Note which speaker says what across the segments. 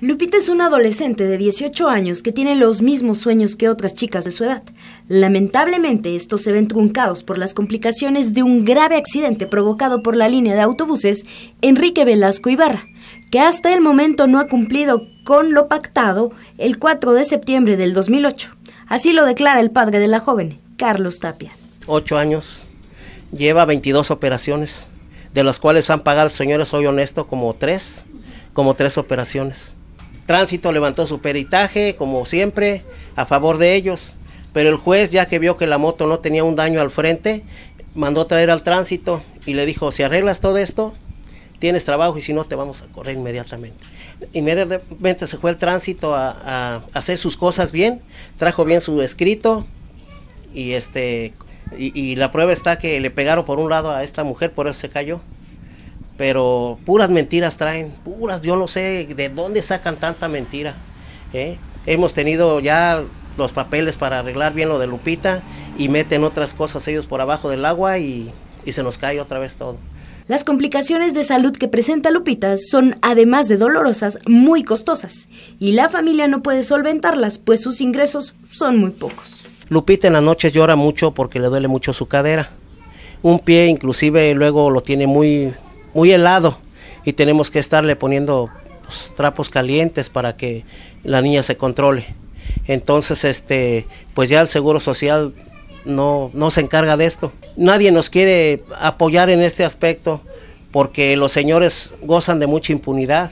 Speaker 1: Lupita es una adolescente de 18 años que tiene los mismos sueños que otras chicas de su edad. Lamentablemente, estos se ven truncados por las complicaciones de un grave accidente provocado por la línea de autobuses Enrique Velasco Ibarra, que hasta el momento no ha cumplido con lo pactado el 4 de septiembre del 2008. Así lo declara el padre de la joven, Carlos Tapia.
Speaker 2: Ocho años, lleva 22 operaciones, de las cuales han pagado, señores, soy honesto, como tres, como tres operaciones Tránsito levantó su peritaje, como siempre, a favor de ellos. Pero el juez, ya que vio que la moto no tenía un daño al frente, mandó traer al tránsito y le dijo, si arreglas todo esto, tienes trabajo y si no te vamos a correr inmediatamente. Inmediatamente se fue el tránsito a, hacer sus cosas bien, trajo bien su escrito y este y la prueba está que le pegaron por un lado a esta mujer, por eso se cayó pero puras mentiras traen, puras, yo no sé de dónde sacan tanta mentira. ¿eh? Hemos tenido ya los papeles para arreglar bien lo de Lupita y meten otras cosas ellos por abajo del agua y, y se nos cae otra vez todo. Las complicaciones de salud que presenta Lupita son, además de
Speaker 1: dolorosas, muy costosas y la familia no puede solventarlas, pues sus ingresos son muy
Speaker 2: pocos. Lupita en las noches llora mucho porque le duele mucho su cadera. Un pie inclusive luego lo tiene muy, muy helado y tenemos que estarle poniendo pues, trapos calientes para que la niña se controle. Entonces, este, pues ya el Seguro Social no, no se encarga de esto. Nadie nos quiere apoyar en este aspecto porque los señores gozan de mucha impunidad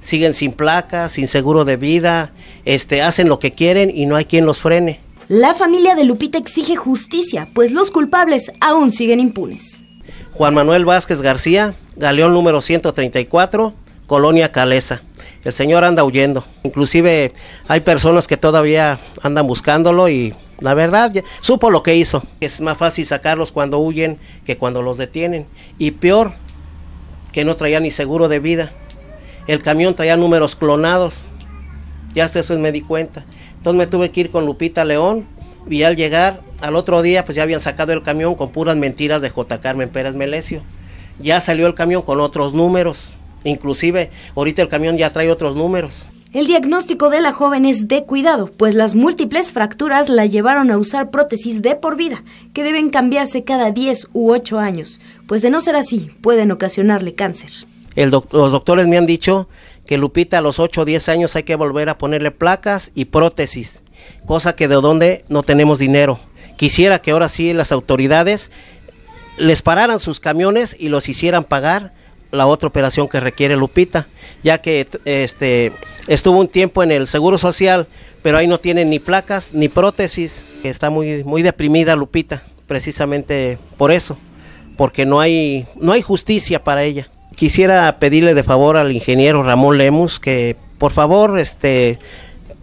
Speaker 2: siguen sin placas, sin seguro de vida, este, hacen lo que quieren y no hay quien los frene.
Speaker 1: La familia de Lupita exige justicia, pues los culpables aún siguen impunes.
Speaker 2: Juan Manuel Vázquez García, galeón número 134, Colonia Calesa. El señor anda huyendo. Inclusive hay personas que todavía andan buscándolo y la verdad supo lo que hizo. Es más fácil sacarlos cuando huyen que cuando los detienen. Y peor, que no traía ni seguro de vida. El camión traía números clonados. Ya hasta eso me di cuenta. Entonces me tuve que ir con Lupita León y al llegar al otro día, pues ya habían sacado el camión con puras mentiras de J. Carmen Pérez Melecio Ya salió el camión con otros números. Inclusive, ahorita el camión ya trae otros números.
Speaker 1: El diagnóstico de la joven es de cuidado, pues las múltiples fracturas la llevaron a usar prótesis de por vida, que deben cambiarse cada 10 u 8 años, pues de no ser así pueden ocasionarle cáncer
Speaker 2: los doctores me han dicho que Lupita a los 8 o 10 años hay que volver a ponerle placas y prótesis, cosa que de donde no tenemos dinero. Quisiera que ahora sí las autoridades les pararan sus camiones y los hicieran pagar la otra operación que requiere Lupita, ya que este estuvo un tiempo en el Seguro Social, pero ahí no tienen ni placas ni prótesis, que está muy muy deprimida Lupita, precisamente por eso, porque no hay no hay justicia para ella quisiera pedirle de favor al ingeniero Ramón Lemus que por favor este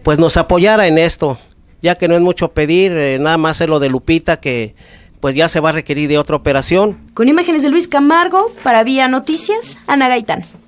Speaker 2: pues nos apoyara en esto, ya que no es mucho pedir, eh, nada más es lo de Lupita que pues ya se va a requerir de otra operación. Con
Speaker 1: imágenes de Luis Camargo para Vía Noticias, Ana Gaitán.